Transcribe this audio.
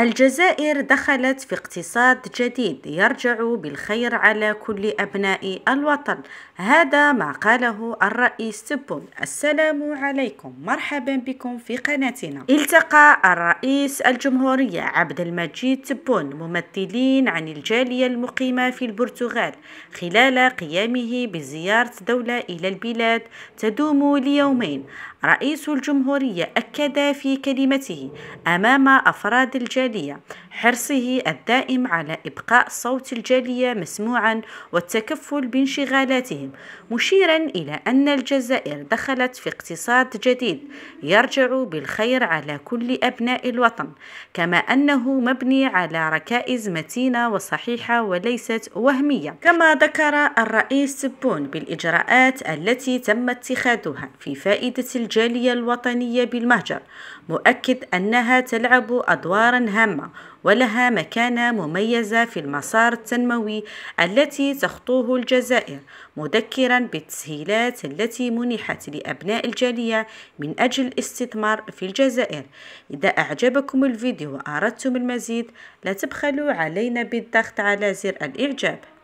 الجزائر دخلت في اقتصاد جديد يرجع بالخير على كل أبناء الوطن هذا ما قاله الرئيس تبون السلام عليكم مرحبا بكم في قناتنا التقى الرئيس الجمهورية عبد المجيد تبون ممثلين عن الجالية المقيمة في البرتغال خلال قيامه بزيارة دولة إلى البلاد تدوم ليومين رئيس الجمهورية أكد في كلمته أمام أفراد الجالية الجالية حرصه الدائم على إبقاء صوت الجالية مسموعا والتكفل بانشغالاتهم مشيرا إلى أن الجزائر دخلت في اقتصاد جديد يرجع بالخير على كل أبناء الوطن كما أنه مبني على ركائز متينة وصحيحة وليست وهمية كما ذكر الرئيس سبون بالإجراءات التي تم اتخاذها في فائدة الجالية الوطنية بالمهجر مؤكد أنها تلعب أدوارا هامة هامة ولها مكانة مميزة في المسار التنموي التي تخطوه الجزائر مذكرا بالتسهيلات التي منحت لأبناء الجالية من أجل الاستثمار في الجزائر إذا أعجبكم الفيديو وأردتم المزيد لا تبخلوا علينا بالضغط على زر الإعجاب